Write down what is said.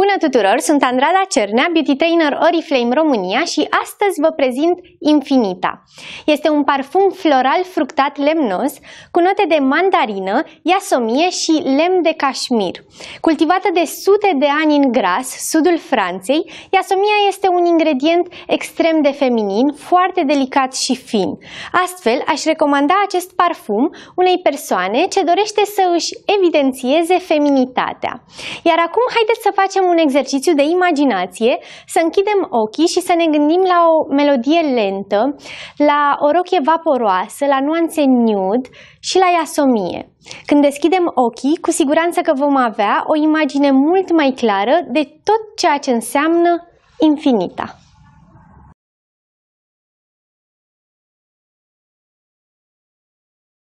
Bună tuturor, sunt Andrada Cernea, Beauty Trainer Oriflame România și astăzi vă prezint Infinita. Este un parfum floral fructat lemnos cu note de mandarină, iasomie și lemn de cașmir. Cultivată de sute de ani în Gras, sudul Franței, iasomia este un ingredient extrem de feminin, foarte delicat și fin. Astfel, aș recomanda acest parfum unei persoane ce dorește să își evidențieze feminitatea. Iar acum haideți să facem un exercițiu de imaginație, să închidem ochii și să ne gândim la o melodie lentă, la o rochie vaporoasă, la nuanțe nude și la iasomie. Când deschidem ochii, cu siguranță că vom avea o imagine mult mai clară de tot ceea ce înseamnă infinita.